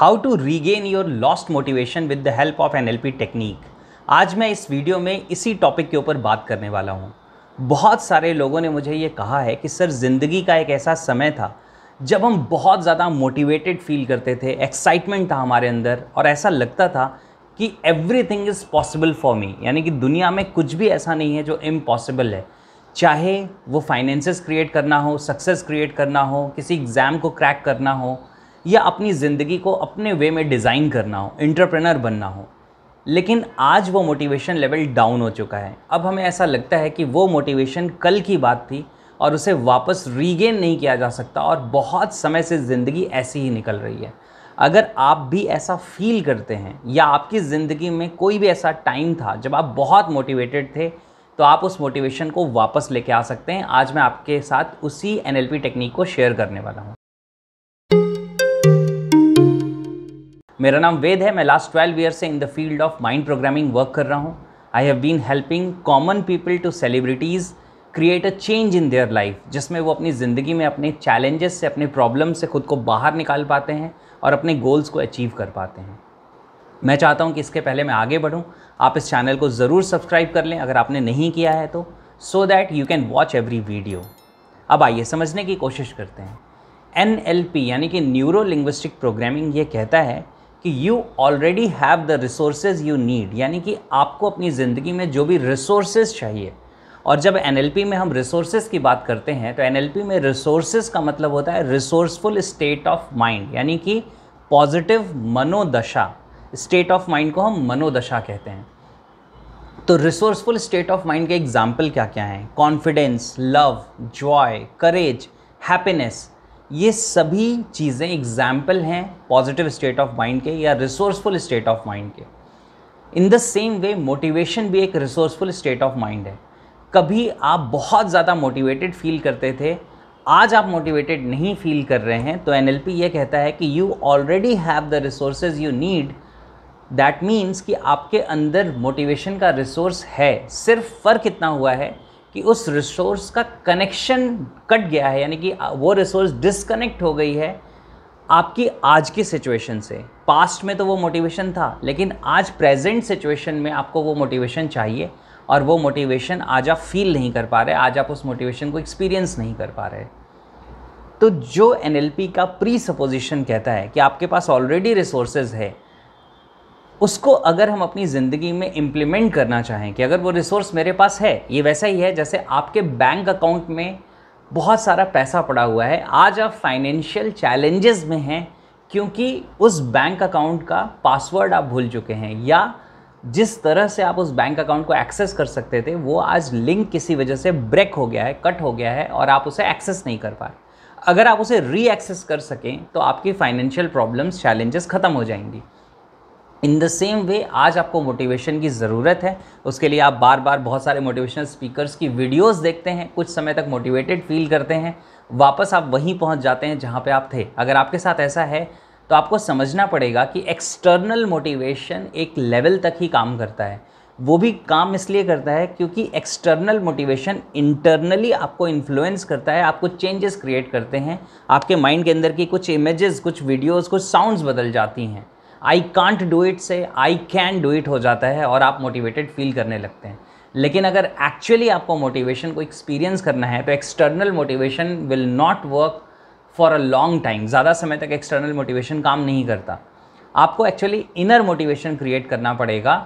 How to regain your lost motivation with the help of an technique आज मैं इस video में इसी टॉपिक के ऊपर बात करने वाला हूँ बहुत सारे लोगों ने मुझे ये कहा है कि सर ज़िंदगी का एक ऐसा समय था जब हम बहुत ज़्यादा मोटिवेटेड फील करते थे एक्साइटमेंट था हमारे अंदर और ऐसा लगता था कि everything is possible for me यानी कि दुनिया में कुछ भी ऐसा नहीं है जो इम्पॉसिबल है चाहे वो फाइनेंसेस क्रिएट करना हो सक्सेस क्रिएट करना हो किसी एग्ज़ाम को क्रैक करना हो या अपनी ज़िंदगी को अपने वे में डिज़ाइन करना हो इंटरप्रेनर बनना हो लेकिन आज वो मोटिवेशन लेवल डाउन हो चुका है अब हमें ऐसा लगता है कि वो मोटिवेशन कल की बात थी और उसे वापस रीगेन नहीं किया जा सकता और बहुत समय से ज़िंदगी ऐसी ही निकल रही है अगर आप भी ऐसा फील करते हैं या आपकी ज़िंदगी में कोई भी ऐसा टाइम था जब आप बहुत मोटिवेटेड थे तो आप उस मोटिवेशन को वापस लेके आ सकते हैं आज मैं आपके साथ उसी एन टेक्निक को शेयर करने वाला हूँ मेरा नाम वेद है मैं लास्ट ट्वेल्व ईयर से in the field of mind programming work कर रहा हूँ I have been helping common people to celebrities create a change in their life जिसमें वो अपनी ज़िंदगी में अपने चैलेंजेस से अपने प्रॉब्लम से खुद को बाहर निकाल पाते हैं और अपने गोल्स को अचीव कर पाते हैं मैं चाहता हूँ कि इसके पहले मैं आगे बढ़ूँ आप इस चैनल को ज़रूर सब्सक्राइब कर लें अगर आपने नहीं किया है तो so that you can watch every video अब आइए समझने की कोशिश करते हैं एन यानी कि न्यूरो लिंग्विस्टिक प्रोग्रामिंग ये कहता है कि you already have the resource you need यानी कि आपको अपनी ज़िंदगी में जो भी रिसोर्सेज चाहिए और जब एन में हम रिसोर्सेज की बात करते हैं तो एन में रिसोर्सेज का मतलब होता है रिसोर्सफुल स्टेट ऑफ माइंड यानी कि पॉजिटिव मनोदशा स्टेट ऑफ माइंड को हम मनोदशा कहते हैं तो रिसोर्सफुल स्टेट ऑफ माइंड के एग्जाम्पल क्या क्या हैं confidence love joy courage happiness ये सभी चीज़ें एग्जाम्पल हैं पॉजिटिव स्टेट ऑफ माइंड के या रिसोर्सफुल स्टेट ऑफ माइंड के in the same way motivation भी एक रिसोर्सफुल स्टेट ऑफ माइंड है कभी आप बहुत ज़्यादा मोटिवेटेड फील करते थे आज आप मोटिवेटेड नहीं फील कर रहे हैं तो एन ये कहता है कि you already have the resources you need that means कि आपके अंदर मोटिवेशन का रिसोर्स है सिर्फ फ़र्क इतना हुआ है कि उस रिसोर्स का कनेक्शन कट गया है यानी कि वो रिसोर्स डिसकनेक्ट हो गई है आपकी आज की सिचुएशन से पास्ट में तो वो मोटिवेशन था लेकिन आज प्रेजेंट सिचुएशन में आपको वो मोटिवेशन चाहिए और वो मोटिवेशन आज आप फील नहीं कर पा रहे आज आप उस मोटिवेशन को एक्सपीरियंस नहीं कर पा रहे तो जो एन का प्री सपोजिशन कहता है कि आपके पास ऑलरेडी रिसोर्सेज है उसको अगर हम अपनी ज़िंदगी में इम्प्लीमेंट करना चाहें कि अगर वो रिसोर्स मेरे पास है ये वैसा ही है जैसे आपके बैंक अकाउंट में बहुत सारा पैसा पड़ा हुआ है आज आप फाइनेंशियल चैलेंजेस में हैं क्योंकि उस बैंक अकाउंट का पासवर्ड आप भूल चुके हैं या जिस तरह से आप उस बैंक अकाउंट को एक्सेस कर सकते थे वो आज लिंक किसी वजह से ब्रेक हो गया है कट हो गया है और आप उसे एक्सेस नहीं कर पाए अगर आप उसे री एक्सेस कर सकें तो आपकी फाइनेंशियल प्रॉब्लम्स चैलेंजेस ख़त्म हो जाएंगी इन द सेम वे आज आपको मोटिवेशन की ज़रूरत है उसके लिए आप बार बार बहुत सारे मोटिवेशनल स्पीकर्स की वीडियोस देखते हैं कुछ समय तक मोटिवेटेड फील करते हैं वापस आप वहीं पहुंच जाते हैं जहां पे आप थे अगर आपके साथ ऐसा है तो आपको समझना पड़ेगा कि एक्सटर्नल मोटिवेशन एक लेवल तक ही काम करता है वो भी काम इसलिए करता है क्योंकि एक्सटर्नल मोटिवेशन इंटरनली आपको इन्फ्लुएंस करता है आपको चेंजेस क्रिएट करते हैं आपके माइंड के अंदर की कुछ इमेजेस कुछ वीडियोस कुछ साउंड्स बदल जाती हैं आई कांट डू इट से आई कैन डू इट हो जाता है और आप मोटिवेटेड फील करने लगते हैं लेकिन अगर एक्चुअली आपको मोटिवेशन को एक्सपीरियंस करना है तो external motivation will not work for a long time ज़्यादा समय तक एक्सटर्नल मोटिवेशन काम नहीं करता आपको एक्चुअली इनर मोटिवेशन क्रिएट करना पड़ेगा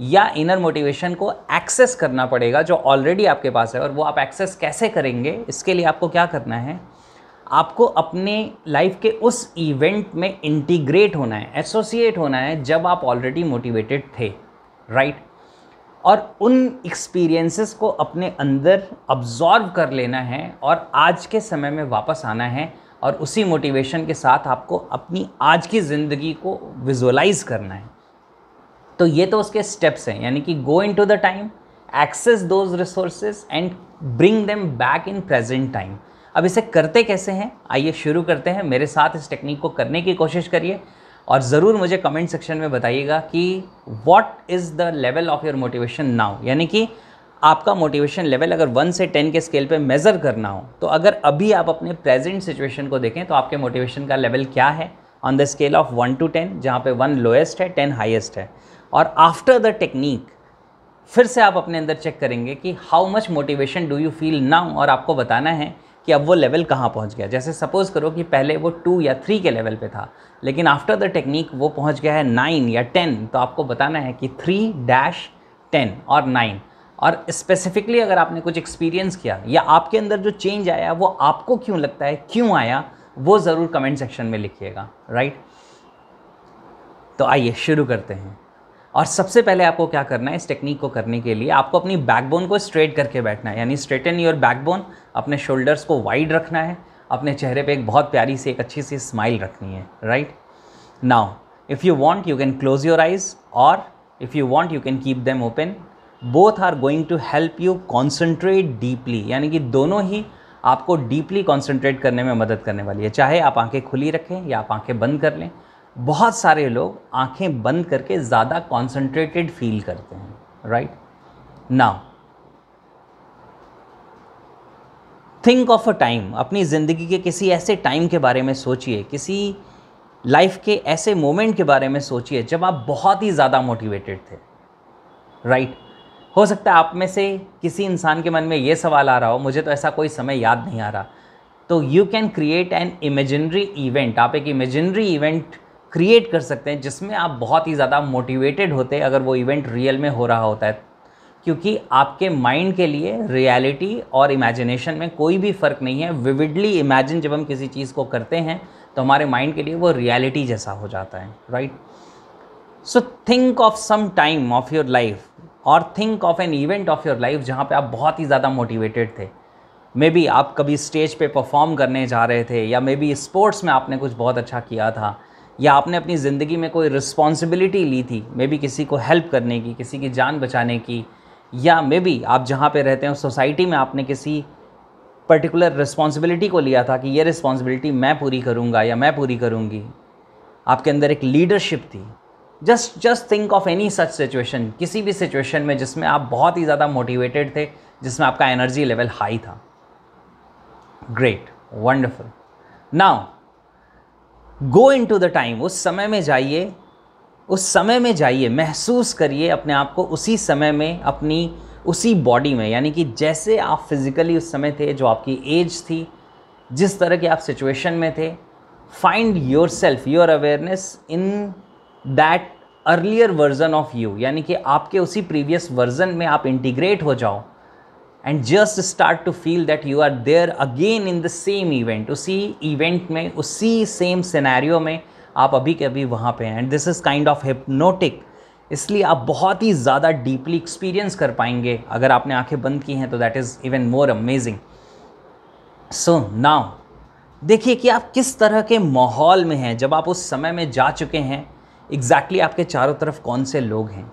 या इनर मोटिवेशन को एक्सेस करना पड़ेगा जो ऑलरेडी आपके पास है और वो आप एक्सेस कैसे करेंगे इसके लिए आपको क्या करना है आपको अपने लाइफ के उस इवेंट में इंटीग्रेट होना है एसोसिएट होना है जब आप ऑलरेडी मोटिवेटेड थे राइट और उन एक्सपीरियंसेस को अपने अंदर अब्जॉर्व कर लेना है और आज के समय में वापस आना है और उसी मोटिवेशन के साथ आपको अपनी आज की ज़िंदगी को विजुअलाइज करना है तो ये तो उसके स्टेप्स हैं यानी कि go into the time access those resources and bring them back in present time अब इसे करते कैसे हैं आइए शुरू करते हैं मेरे साथ इस टेक्निक को करने की कोशिश करिए और ज़रूर मुझे कमेंट सेक्शन में बताइएगा कि what is the level of your motivation now यानी कि आपका मोटिवेशन लेवल अगर वन से टेन के स्केल पे मेज़र करना हो तो अगर अभी आप अपने प्रेजेंट सिचुएशन को देखें तो आपके मोटिवेशन का लेवल क्या है on the scale of one to ten जहाँ पे वन लोएस्ट है टेन हाईएस्ट है और आफ्टर द टेक्निक फिर से आप अपने अंदर चेक करेंगे कि how much motivation do you feel now और आपको बताना है कि अब वो लेवल कहाँ पहुँच गया जैसे सपोज़ करो कि पहले वो टू या थ्री के लेवल पे था लेकिन आफ्टर द टेक्निक वो पहुँच गया है नाइन या टेन तो आपको बताना है कि थ्री डैश टेन और नाइन और स्पेसिफिकली अगर आपने कुछ एक्सपीरियंस किया या आपके अंदर जो चेंज आया वो आपको क्यों लगता है क्यों आया वो ज़रूर कमेंट सेक्शन में लिखिएगा राइट तो आइए शुरू करते हैं और सबसे पहले आपको क्या करना है इस टेक्निक को करने के लिए आपको अपनी बैकबोन को स्ट्रेट करके बैठना है यानी स्ट्रेटन योर बैकबोन अपने शोल्डर्स को वाइड रखना है अपने चेहरे पे एक बहुत प्यारी सी एक अच्छी सी स्माइल रखनी है right now if you want you can close your eyes और if you want you can keep them open both are going to help you concentrate deeply यानी कि दोनों ही आपको डीपली कॉन्सेंट्रेट करने में मदद करने वाली है चाहे आप आंखें खुली रखें या आप आंखें बंद कर लें बहुत सारे लोग आंखें बंद करके ज़्यादा कॉन्सेंट्रेटेड फील करते हैं right now think of a time अपनी ज़िंदगी के किसी ऐसे टाइम के बारे में सोचिए किसी लाइफ के ऐसे मोमेंट के बारे में सोचिए जब आप बहुत ही ज़्यादा मोटिवेटेड थे राइट right? हो सकता है आप में से किसी इंसान के मन में ये सवाल आ रहा हो मुझे तो ऐसा कोई समय याद नहीं आ रहा तो you can create an imaginary event आप एक इमेजिनरी इवेंट क्रिएट कर सकते हैं जिसमें आप बहुत ही ज़्यादा मोटिवेटेड होते अगर वो इवेंट रियल में हो रहा होता है क्योंकि आपके माइंड के लिए रियलिटी और इमेजिनेशन में कोई भी फ़र्क नहीं है विविडली इमेजिन जब हम किसी चीज़ को करते हैं तो हमारे माइंड के लिए वो रियलिटी जैसा हो जाता है right so think of some time of your life और think of an event of your life जहाँ पे आप बहुत ही ज़्यादा मोटिवेटेड थे मे बी आप कभी स्टेज पे परफॉर्म करने जा रहे थे या मे बी स्पोर्ट्स में आपने कुछ बहुत अच्छा किया था या आपने अपनी ज़िंदगी में कोई रिस्पॉन्सिबिलिटी ली थी मे बी किसी को हेल्प करने की किसी की जान बचाने की या मे बी आप जहाँ पे रहते हैं सोसाइटी में आपने किसी पर्टिकुलर रिस्पॉन्सिबिलिटी को लिया था कि ये रिस्पॉन्सिबिलिटी मैं पूरी करूँगा या मैं पूरी करूँगी आपके अंदर एक लीडरशिप थी just just think of any such situation किसी भी सिचुएशन में जिसमें आप बहुत ही ज़्यादा मोटिवेटेड थे जिसमें आपका एनर्जी लेवल हाई था great wonderful now go into the time उस समय में जाइए उस समय में जाइए महसूस करिए अपने आप को उसी समय में अपनी उसी बॉडी में यानी कि जैसे आप फिज़िकली उस समय थे जो आपकी एज थी जिस तरह के आप सिचुएशन में थे find yourself your awareness in that earlier version of you यानी कि आपके उसी प्रीवियस वर्जन में आप इंटीग्रेट हो जाओ and just start to feel that you are there again in the same event उसी इवेंट में उसी सेम सिनेरियो में आप अभी के अभी वहाँ पे हैं and this is kind of hypnotic इसलिए आप बहुत ही ज़्यादा डीपली एक्सपीरियंस कर पाएंगे अगर आपने आंखें बंद की हैं तो that is even more amazing so now देखिए कि आप किस तरह के माहौल में हैं जब आप उस समय में जा चुके हैं एग्जैक्टली exactly आपके चारों तरफ कौन से लोग हैं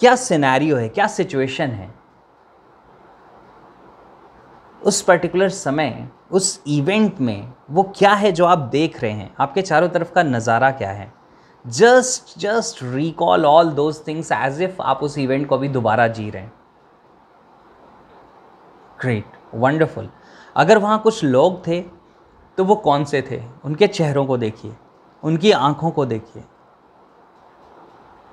क्या सिनेरियो है क्या सिचुएशन है उस पर्टिकुलर समय उस इवेंट में वो क्या है जो आप देख रहे हैं आपके चारों तरफ का नज़ारा क्या है just just recall all those things as if आप उस इवेंट को अभी दोबारा जी रहे हैं ग्रेट वंडरफुल अगर वहाँ कुछ लोग थे तो वो कौन से थे उनके चेहरों को देखिए उनकी आँखों को देखिए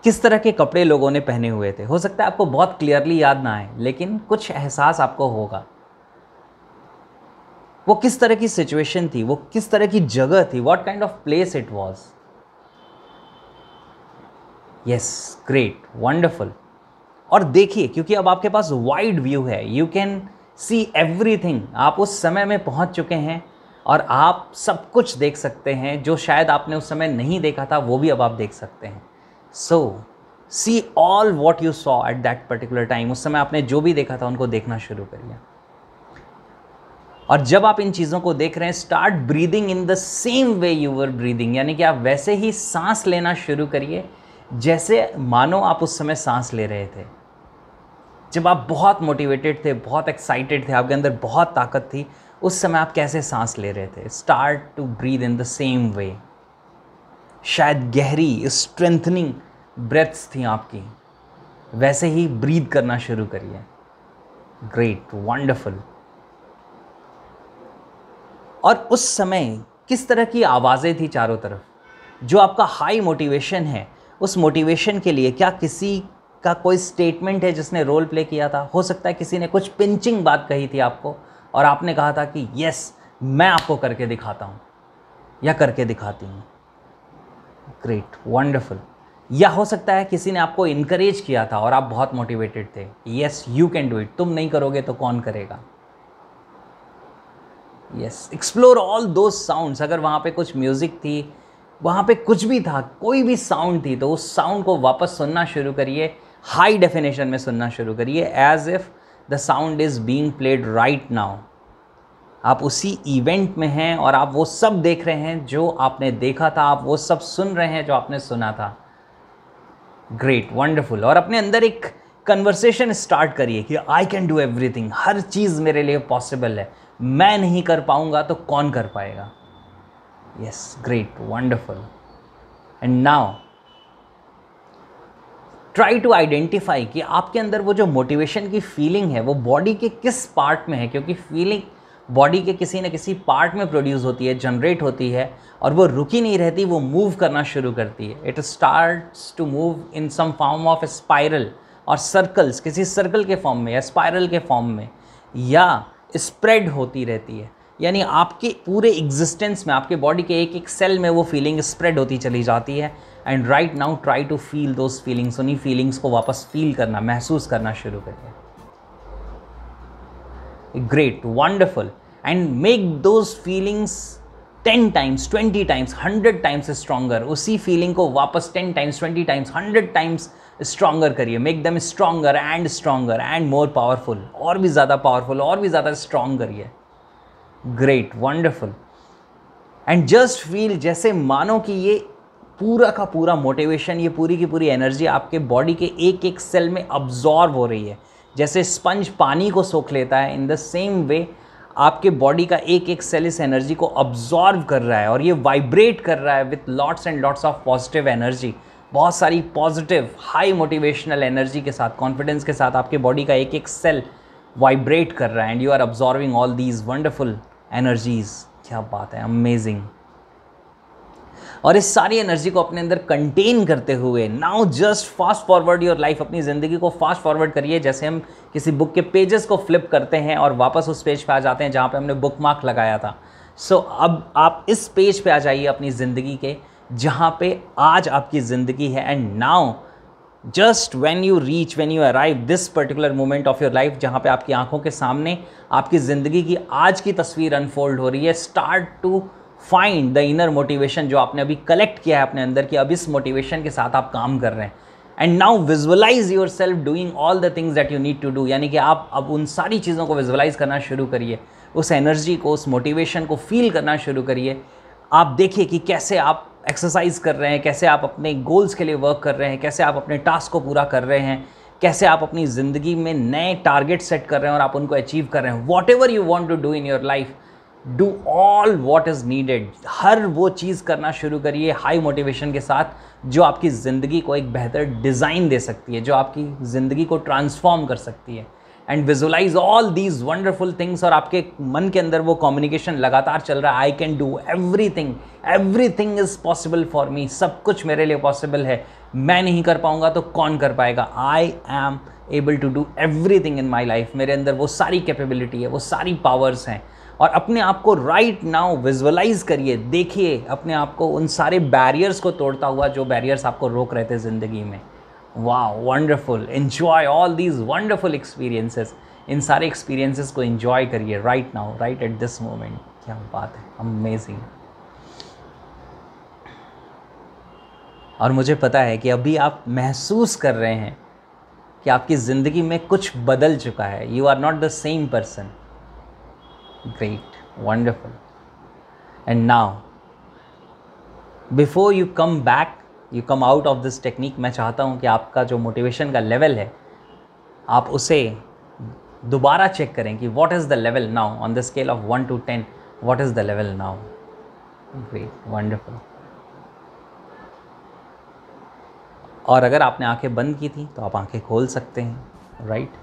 किस तरह के कपड़े लोगों ने पहने हुए थे हो सकता है आपको बहुत क्लियरली याद ना आए लेकिन कुछ एहसास आपको होगा वो किस तरह की सिचुएशन थी वो किस तरह की जगह थी what kind of place it was yes great wonderful और देखिए क्योंकि अब आपके पास वाइड व्यू है यू कैन सी एवरीथिंग आप उस समय में पहुंच चुके हैं और आप सब कुछ देख सकते हैं जो शायद आपने उस समय नहीं देखा था वो भी अब आप देख सकते हैं so see all what you saw at that particular time उस समय आपने जो भी देखा था उनको देखना शुरू कर दिया और जब आप इन चीज़ों को देख रहे हैं start breathing in the same way you were breathing यानी कि आप वैसे ही सांस लेना शुरू करिए जैसे मानो आप उस समय सांस ले रहे थे जब आप बहुत मोटिवेटेड थे बहुत एक्साइटेड थे आपके अंदर बहुत ताकत थी उस समय आप कैसे सांस ले रहे थे start to breathe in the same way शायद गहरी स्ट्रेंथनिंग ब्रेथ्स थी आपकी वैसे ही ब्रीद करना शुरू करिए ग्रेट वंडरफुल और उस समय किस तरह की आवाज़ें थी चारों तरफ जो आपका हाई मोटिवेशन है उस मोटिवेशन के लिए क्या किसी का कोई स्टेटमेंट है जिसने रोल प्ले किया था हो सकता है किसी ने कुछ पिंचिंग बात कही थी आपको और आपने कहा था कि यस मैं आपको करके दिखाता हूँ या करके दिखाती हूँ ग्रेट वंडरफुल या हो सकता है किसी ने आपको इनक्रेज किया था और आप बहुत मोटिवेटेड थे yes you can do it तुम नहीं करोगे तो कौन करेगा yes explore all those sounds अगर वहाँ पे कुछ म्यूज़िक थी वहाँ पे कुछ भी था कोई भी साउंड थी तो उस साउंड को वापस सुनना शुरू करिए हाई डेफिनेशन में सुनना शुरू करिए as if the sound is being played right now आप उसी इवेंट में हैं और आप वो सब देख रहे हैं जो आपने देखा था आप वो सब सुन रहे हैं जो आपने सुना था ग्रेट वंडरफुल और अपने अंदर एक कन्वर्सेशन स्टार्ट करिए कि आई कैन डू एवरीथिंग हर चीज़ मेरे लिए पॉसिबल है मैं नहीं कर पाऊँगा तो कौन कर पाएगा yes great wonderful and now try to identify कि आपके अंदर वो जो मोटिवेशन की फीलिंग है वो बॉडी के किस पार्ट में है क्योंकि फीलिंग बॉडी के किसी न किसी पार्ट में प्रोड्यूस होती है जनरेट होती है और वो रुकी नहीं रहती वो मूव करना शुरू करती है it starts to move in some form of spiral और सर्कल्स किसी सर्कल के फॉर्म में या स्पायरल के फॉर्म में या स्प्रेड होती रहती है यानी आपके पूरे एग्जिस्टेंस में आपके बॉडी के एक एक सेल में वो फीलिंग स्प्रेड होती चली जाती है and right now try to feel those feelings उन्हीं फीलिंग्स को वापस फील करना महसूस करना शुरू करिए great wonderful and make those feelings ten times twenty times hundred times stronger उसी फीलिंग को वापस ten times twenty times hundred times stronger करिए make them stronger and stronger and more powerful और भी ज़्यादा पावरफुल और भी ज़्यादा स्ट्रॉन्ग करिए great wonderful and just feel जैसे मानो कि ये पूरा का पूरा मोटिवेशन ये पूरी की पूरी एनर्जी आपके बॉडी के एक एक सेल में अब्जॉर्व हो रही है जैसे स्पंज पानी को सोख लेता है इन द सेम वे आपके बॉडी का एक एक सेल इस एनर्जी को अब्जॉर्व कर रहा है और ये वाइब्रेट कर रहा है with lots and lots of positive energy बहुत सारी पॉजिटिव हाई मोटिवेशनल एनर्जी के साथ कॉन्फिडेंस के साथ आपके बॉडी का एक एक सेल वाइब्रेट कर रहा है and you are observing all these wonderful energies क्या बात है अमेजिंग और इस सारी एनर्जी को अपने अंदर कंटेन करते हुए now just fast forward your life अपनी ज़िंदगी को फास्ट फॉरवर्ड करिए जैसे हम किसी बुक के पेजेस को फ्लिप करते हैं और वापस उस पेज पे आ जाते हैं जहाँ पे हमने बुक मार्क लगाया था सो so, अब आप इस पेज पे आ जाइए अपनी ज़िंदगी के जहाँ पे आज आपकी ज़िंदगी है and now just when you reach when you arrive this particular moment of your life जहाँ पे आपकी आंखों के सामने आपकी ज़िंदगी की आज की तस्वीर अनफोल्ड हो रही है start to find the inner motivation जो आपने अभी कलेक्ट किया है अपने अंदर कि अब इस मोटिवेशन के साथ आप काम कर रहे हैं and now visualize yourself doing all the things that you need to do यानी कि आप अब उन सारी चीज़ों को विजुअलाइज करना शुरू करिए उस एनर्जी को उस मोटिवेशन को फील करना शुरू करिए आप देखिए कि कैसे आप एक्सरसाइज कर रहे हैं कैसे आप अपने गोल्स के लिए वर्क कर रहे हैं कैसे आप अपने टास्क को पूरा कर रहे हैं कैसे आप अपनी ज़िंदगी में नए टारगेट सेट कर रहे हैं और आप उनको अचीव कर रहे हैं whatever you want to do in your life do all what is needed हर वो चीज़ करना शुरू करिए हाई मोटिवेशन के साथ जो आपकी ज़िंदगी को एक बेहतर डिज़ाइन दे सकती है जो आपकी ज़िंदगी को ट्रांसफॉर्म कर सकती है and visualize all these wonderful things और आपके मन के अंदर वो कम्युनिकेशन लगातार चल रहा है I can do everything everything is possible for me सब कुछ मेरे लिए पॉसिबल है मैं नहीं कर पाऊंगा तो कौन कर पाएगा I am able to do everything in my life मेरे अंदर वो सारी कैपेबिलिटी है वो सारी पावर्स हैं और अपने आप को राइट नाउ विजुअलाइज करिए देखिए अपने आप को उन सारे बैरियर्स को तोड़ता हुआ जो बैरियर्स आपको रोक रहे थे ज़िंदगी में वाह wonderful enjoy all these wonderful experiences इन सारे एक्सपीरियंसेस को इन्जॉय करिए right now right at this moment क्या बात है अमेजिंग और मुझे पता है कि अभी आप महसूस कर रहे हैं कि आपकी ज़िंदगी में कुछ बदल चुका है you are not the same person Great, wonderful. And now, before you come back you come out of this technique मैं चाहता हूँ कि आपका जो मोटिवेशन का लेवल है आप उसे दोबारा चेक करें कि what is the level now on the scale of one to ten what is the level now great wonderful और अगर आपने आंखें बंद की थी तो आप आंखें खोल सकते हैं राइट right?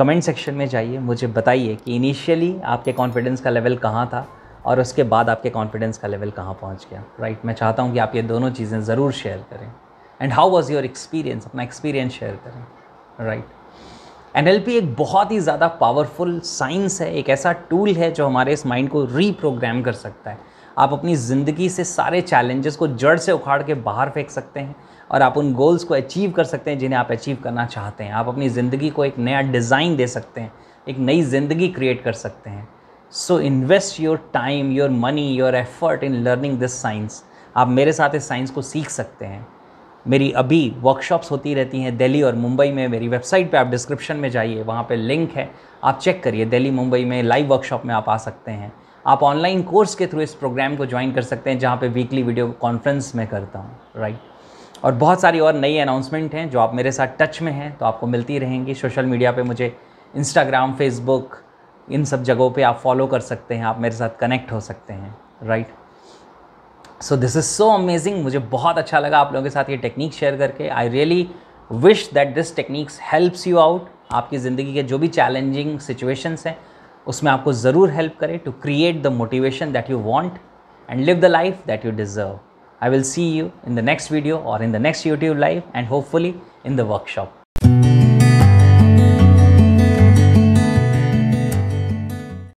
कमेंट सेक्शन में जाइए मुझे बताइए कि इनिशियली आपके कॉन्फिडेंस का लेवल कहाँ था और उसके बाद आपके कॉन्फिडेंस का लेवल कहाँ पहुँच गया राइट right? मैं चाहता हूँ कि आप ये दोनों चीज़ें ज़रूर शेयर करें and how was your experience अपना एक्सपीरियंस शेयर करें राइट एल एन एक बहुत ही ज़्यादा पावरफुल साइंस है एक ऐसा टूल है जो हमारे इस माइंड को रीप्रोग्राम कर सकता है आप अपनी ज़िंदगी से सारे चैलेंजेस को जड़ से उखाड़ के बाहर फेंक सकते हैं और आप उन गोल्स को अचीव कर सकते हैं जिन्हें आप अचीव करना चाहते हैं आप अपनी ज़िंदगी को एक नया डिज़ाइन दे सकते हैं एक नई ज़िंदगी क्रिएट कर सकते हैं so invest your time your money your effort in learning this science आप मेरे साथ इस साइंस को सीख सकते हैं मेरी अभी वर्कशॉप्स होती रहती हैं दिल्ली और मुंबई में मेरी वेबसाइट पे आप डिस्क्रिप्शन में जाइए वहाँ पे लिंक है आप चेक करिए दिल्ली मुंबई में लाइव वर्कशॉप में आप आ सकते हैं आप ऑनलाइन कोर्स के थ्रू इस प्रोग्राम को ज्वाइन कर सकते हैं जहाँ पे वीकली वीडियो कॉन्फ्रेंस में करता हूँ राइट और बहुत सारी और नई अनाउंसमेंट हैं जो आप मेरे साथ टच में हैं तो आपको मिलती रहेंगी सोशल मीडिया पे मुझे इंस्टाग्राम फेसबुक इन सब जगहों पे आप फॉलो कर सकते हैं आप मेरे साथ कनेक्ट हो सकते हैं right so this is so amazing मुझे बहुत अच्छा लगा आप लोगों के साथ ये टेक्निक शेयर करके I really wish that this techniques helps you out आपकी ज़िंदगी के जो भी चैलेंजिंग सिचुएशंस हैं उसमें आपको ज़रूर हेल्प करें to create the motivation that you want and live the life that you deserve I will see you in the next video or in the next YouTube live and hopefully in the workshop.